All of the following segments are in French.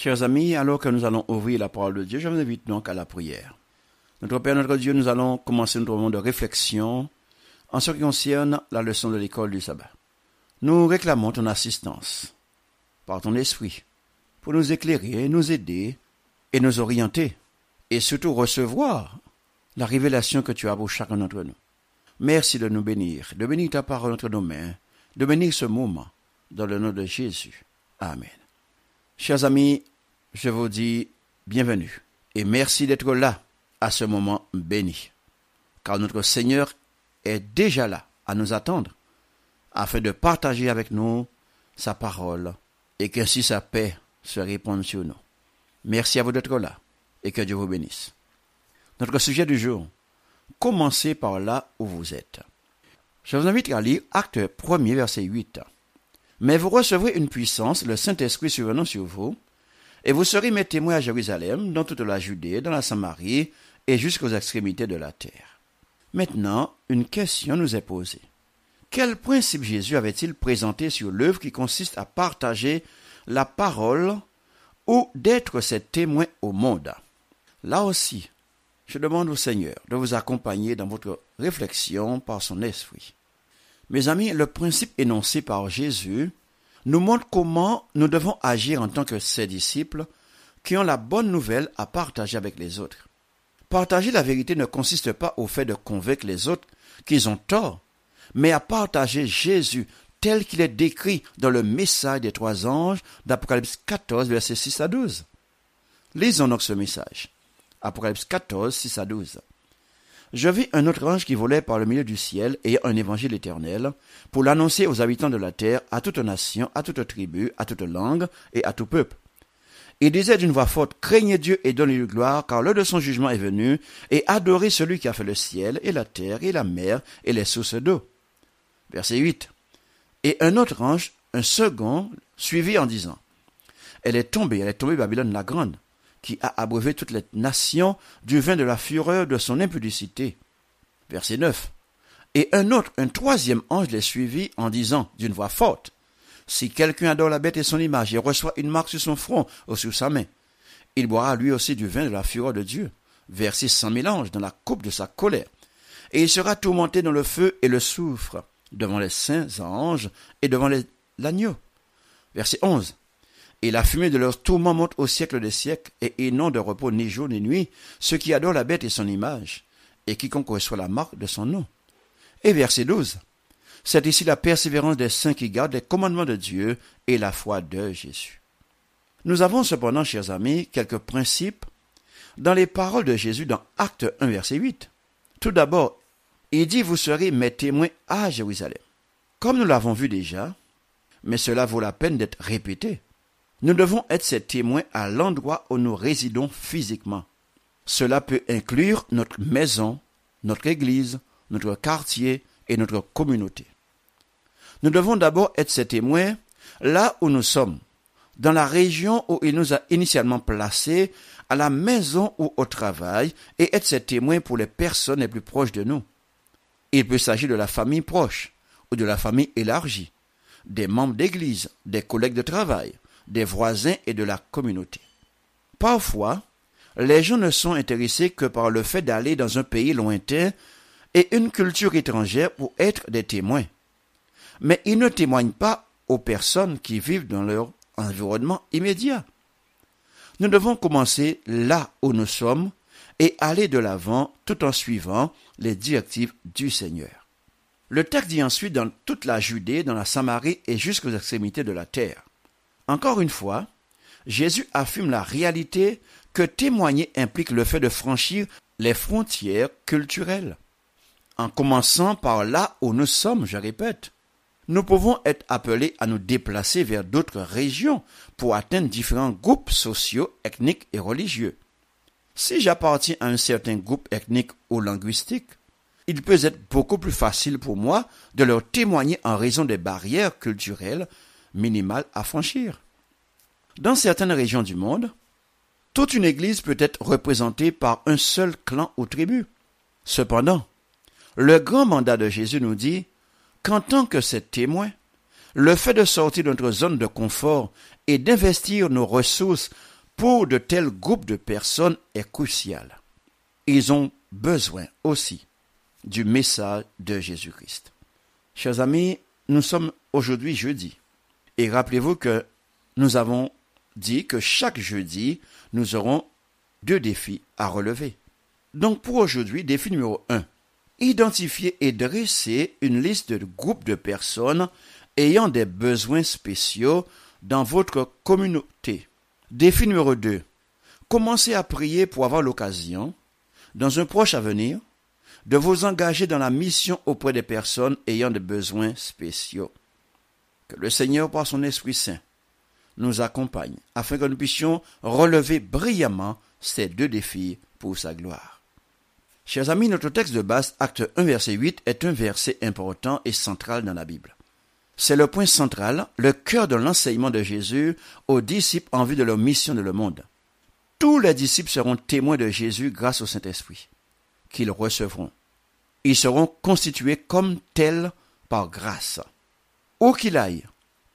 Chers amis, alors que nous allons ouvrir la parole de Dieu, je vous invite donc à la prière. Notre Père, notre Dieu, nous allons commencer notre moment de réflexion en ce qui concerne la leçon de l'école du sabbat. Nous réclamons ton assistance par ton esprit pour nous éclairer, nous aider et nous orienter et surtout recevoir la révélation que tu as pour chacun d'entre nous. Merci de nous bénir, de bénir ta parole entre nos mains, de bénir ce moment dans le nom de Jésus. Amen. Chers amis, je vous dis bienvenue et merci d'être là à ce moment béni, car notre Seigneur est déjà là à nous attendre afin de partager avec nous sa parole et que si sa paix se répande sur nous. Merci à vous d'être là et que Dieu vous bénisse. Notre sujet du jour, commencez par là où vous êtes. Je vous invite à lire Acte 1 verset 8. Mais vous recevrez une puissance, le Saint-Esprit survenant sur vous, et vous serez mes témoins à Jérusalem, dans toute la Judée, dans la Samarie, et jusqu'aux extrémités de la terre. Maintenant, une question nous est posée. Quel principe Jésus avait-il présenté sur l'œuvre qui consiste à partager la parole ou d'être ses témoins au monde Là aussi, je demande au Seigneur de vous accompagner dans votre réflexion par son esprit. Mes amis, le principe énoncé par Jésus nous montre comment nous devons agir en tant que ses disciples qui ont la bonne nouvelle à partager avec les autres. Partager la vérité ne consiste pas au fait de convaincre les autres qu'ils ont tort, mais à partager Jésus tel qu'il est décrit dans le message des trois anges d'Apocalypse 14, versets 6 à 12. Lisons donc ce message. Apocalypse 14, 6 à 12. Je vis un autre ange qui volait par le milieu du ciel, et un évangile éternel, pour l'annoncer aux habitants de la terre, à toute nation, à toute tribu, à toute langue et à tout peuple. Il disait d'une voix forte, craignez Dieu et donnez-lui gloire, car l'heure de son jugement est venue, et adorez celui qui a fait le ciel, et la terre, et la mer, et les sources d'eau. Verset 8. Et un autre ange, un second, suivit en disant, Elle est tombée, elle est tombée Babylone la grande, qui a abreuvé toutes les nations du vin de la fureur de son impudicité. Verset 9. Et un autre, un troisième ange les suivit en disant d'une voix forte, Si quelqu'un adore la bête et son image et reçoit une marque sur son front ou sur sa main, il boira lui aussi du vin de la fureur de Dieu, versé mille anges dans la coupe de sa colère, et il sera tourmenté dans le feu et le soufre, devant les saints anges et devant l'agneau. Verset 11 et la fumée de leurs tourments monte au siècle des siècles, et n'ont de repos ni jour ni nuit ceux qui adorent la bête et son image, et quiconque reçoit la marque de son nom. Et verset 12. C'est ici la persévérance des saints qui gardent les commandements de Dieu et la foi de Jésus. Nous avons cependant, chers amis, quelques principes dans les paroles de Jésus dans Acte 1, verset 8. Tout d'abord, il dit, vous serez mes témoins à Jérusalem. Comme nous l'avons vu déjà, mais cela vaut la peine d'être répété. Nous devons être ses témoins à l'endroit où nous résidons physiquement. Cela peut inclure notre maison, notre église, notre quartier et notre communauté. Nous devons d'abord être ses témoins là où nous sommes, dans la région où il nous a initialement placés, à la maison ou au travail, et être ses témoins pour les personnes les plus proches de nous. Il peut s'agir de la famille proche ou de la famille élargie, des membres d'église, des collègues de travail, des voisins et de la communauté. Parfois, les gens ne sont intéressés que par le fait d'aller dans un pays lointain et une culture étrangère pour être des témoins. Mais ils ne témoignent pas aux personnes qui vivent dans leur environnement immédiat. Nous devons commencer là où nous sommes et aller de l'avant tout en suivant les directives du Seigneur. Le texte dit ensuite dans toute la Judée, dans la Samarie et jusqu'aux extrémités de la terre. Encore une fois, Jésus affirme la réalité que témoigner implique le fait de franchir les frontières culturelles. En commençant par là où nous sommes, je répète, nous pouvons être appelés à nous déplacer vers d'autres régions pour atteindre différents groupes sociaux, ethniques et religieux. Si j'appartiens à un certain groupe ethnique ou linguistique, il peut être beaucoup plus facile pour moi de leur témoigner en raison des barrières culturelles minimal à franchir. Dans certaines régions du monde, toute une église peut être représentée par un seul clan ou tribu. Cependant, le grand mandat de Jésus nous dit qu'en tant que ses témoins, le fait de sortir de notre zone de confort et d'investir nos ressources pour de tels groupes de personnes est crucial. Ils ont besoin aussi du message de Jésus-Christ. Chers amis, nous sommes aujourd'hui jeudi. Et rappelez-vous que nous avons dit que chaque jeudi, nous aurons deux défis à relever. Donc pour aujourd'hui, défi numéro 1. Identifier et dresser une liste de groupes de personnes ayant des besoins spéciaux dans votre communauté. Défi numéro 2. Commencez à prier pour avoir l'occasion, dans un proche avenir, de vous engager dans la mission auprès des personnes ayant des besoins spéciaux. Que le Seigneur, par son Esprit Saint, nous accompagne afin que nous puissions relever brillamment ces deux défis pour sa gloire. Chers amis, notre texte de base, acte 1, verset 8, est un verset important et central dans la Bible. C'est le point central, le cœur de l'enseignement de Jésus aux disciples en vue de leur mission dans le monde. Tous les disciples seront témoins de Jésus grâce au Saint-Esprit, qu'ils recevront. Ils seront constitués comme tels par grâce où qu'il aille,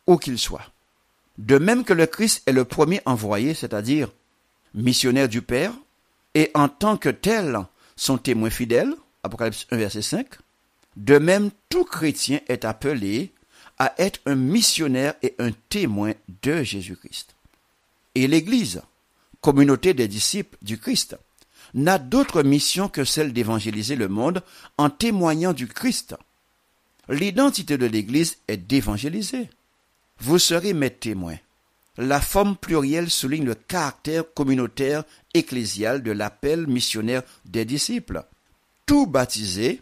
où qu'il soit. De même que le Christ est le premier envoyé, c'est-à-dire missionnaire du Père, et en tant que tel, son témoin fidèle, Apocalypse 1 verset 5, de même tout chrétien est appelé à être un missionnaire et un témoin de Jésus-Christ. Et l'Église, communauté des disciples du Christ, n'a d'autre mission que celle d'évangéliser le monde en témoignant du Christ L'identité de l'Église est d'évangéliser. Vous serez mes témoins. La forme plurielle souligne le caractère communautaire ecclésial de l'appel missionnaire des disciples. Tout baptisé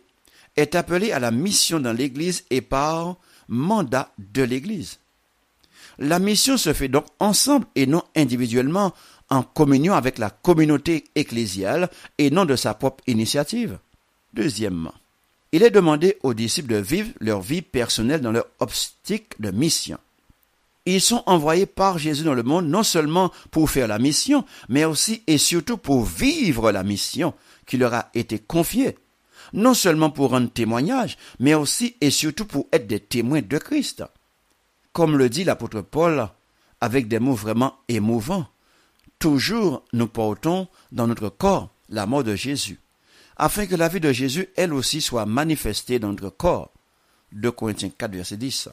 est appelé à la mission dans l'Église et par mandat de l'Église. La mission se fait donc ensemble et non individuellement, en communion avec la communauté ecclésiale et non de sa propre initiative. Deuxièmement, il est demandé aux disciples de vivre leur vie personnelle dans leur obstacle de mission. Ils sont envoyés par Jésus dans le monde non seulement pour faire la mission, mais aussi et surtout pour vivre la mission qui leur a été confiée. Non seulement pour rendre témoignage, mais aussi et surtout pour être des témoins de Christ. Comme le dit l'apôtre Paul, avec des mots vraiment émouvants, toujours nous portons dans notre corps la mort de Jésus afin que la vie de Jésus, elle aussi, soit manifestée dans notre corps. 2 Corinthiens 4, verset 10.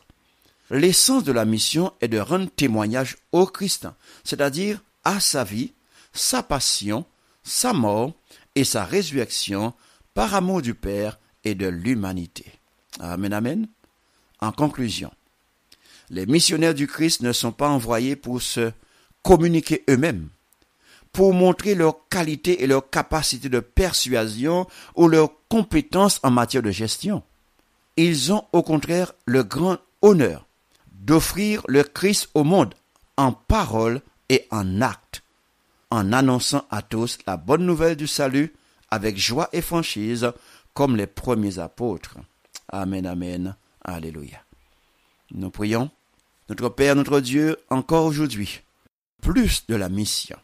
L'essence de la mission est de rendre témoignage au Christ, c'est-à-dire à sa vie, sa passion, sa mort et sa résurrection par amour du Père et de l'humanité. Amen, amen. En conclusion, les missionnaires du Christ ne sont pas envoyés pour se communiquer eux-mêmes, pour montrer leur qualité et leur capacité de persuasion ou leurs compétences en matière de gestion. Ils ont au contraire le grand honneur d'offrir le Christ au monde en parole et en acte, en annonçant à tous la bonne nouvelle du salut avec joie et franchise comme les premiers apôtres. Amen, amen, alléluia. Nous prions, notre Père, notre Dieu, encore aujourd'hui, plus de la mission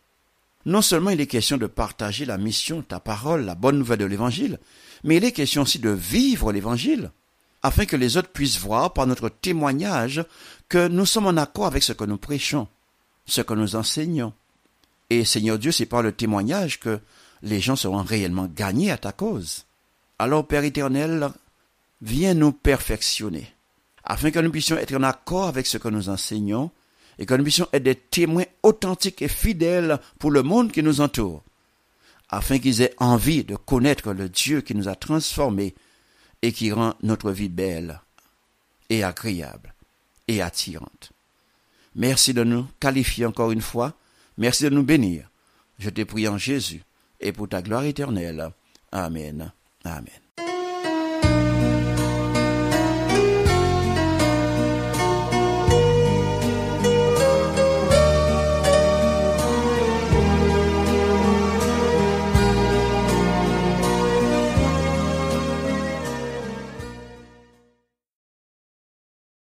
non seulement il est question de partager la mission, ta parole, la bonne nouvelle de l'évangile, mais il est question aussi de vivre l'évangile, afin que les autres puissent voir par notre témoignage que nous sommes en accord avec ce que nous prêchons, ce que nous enseignons. Et Seigneur Dieu, c'est par le témoignage que les gens seront réellement gagnés à ta cause. Alors Père éternel, viens nous perfectionner, afin que nous puissions être en accord avec ce que nous enseignons, et que nous puissions être des témoins authentiques et fidèles pour le monde qui nous entoure, afin qu'ils aient envie de connaître le Dieu qui nous a transformés et qui rend notre vie belle et agréable et attirante. Merci de nous qualifier encore une fois, merci de nous bénir. Je te prie en Jésus et pour ta gloire éternelle. Amen. Amen.